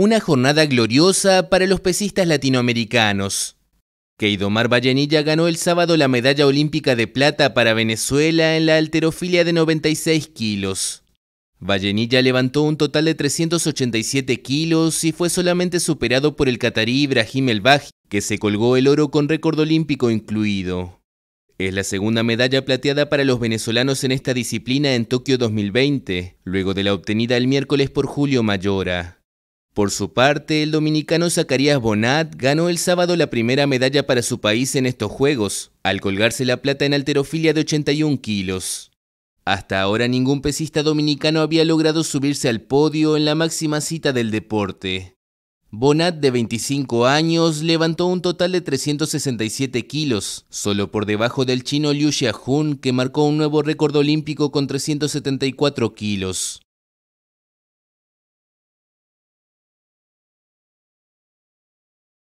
Una jornada gloriosa para los pesistas latinoamericanos. Keidomar Vallenilla ganó el sábado la medalla olímpica de plata para Venezuela en la alterofilia de 96 kilos. Vallenilla levantó un total de 387 kilos y fue solamente superado por el catarí Ibrahim El Baji, que se colgó el oro con récord olímpico incluido. Es la segunda medalla plateada para los venezolanos en esta disciplina en Tokio 2020, luego de la obtenida el miércoles por Julio Mayora. Por su parte, el dominicano Zacarías Bonat ganó el sábado la primera medalla para su país en estos Juegos, al colgarse la plata en alterofilia de 81 kilos. Hasta ahora ningún pesista dominicano había logrado subirse al podio en la máxima cita del deporte. Bonat, de 25 años, levantó un total de 367 kilos, solo por debajo del chino Liu Xiahun que marcó un nuevo récord olímpico con 374 kilos.